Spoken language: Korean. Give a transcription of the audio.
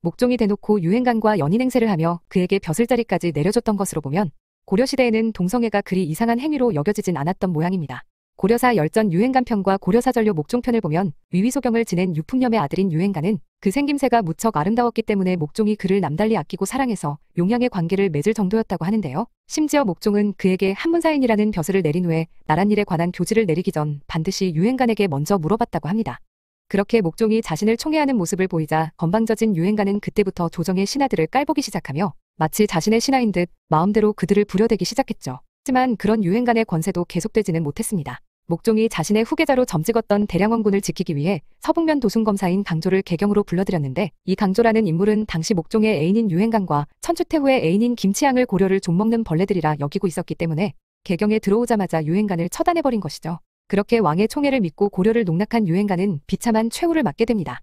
목종이 대놓고 유행간과 연인 행세를 하며 그에게 벼슬자리까지 내려줬던 것으로 보면 고려시대에는 동성애가 그리 이상한 행위로 여겨지진 않았던 모양입니다. 고려사 열전 유행간편과 고려사전료 목종편을 보면 위위소경을 지낸 유품염의 아들인 유행간은 그 생김새가 무척 아름다웠기 때문에 목종이 그를 남달리 아끼고 사랑해서 용양의 관계를 맺을 정도였다고 하는데요. 심지어 목종은 그에게 한문사인이라는 벼슬을 내린 후에 나란 일에 관한 교지를 내리기 전 반드시 유행간에게 먼저 물어봤다고 합니다. 그렇게 목종이 자신을 총애하는 모습을 보이자 건방져진 유행가는 그때부터 조정의 신하들을 깔보기 시작하며 마치 자신의 신하인 듯 마음대로 그들을 부려대기 시작했죠. 하지만 그런 유행간의 권세도 계속되지는 못했습니다. 목종이 자신의 후계자로 점찍었던 대량원군을 지키기 위해 서북면 도순검사인 강조를 개경으로 불러들였는데 이 강조라는 인물은 당시 목종의 애인인 유행간과 천추태후의 애인인 김치향을 고려를 좀먹는 벌레들이라 여기고 있었기 때문에 개경에 들어오자마자 유행간을 처단해버린 것이죠. 그렇게 왕의 총애를 믿고 고려를 농락한 유행가는 비참한 최후를 맞게 됩니다.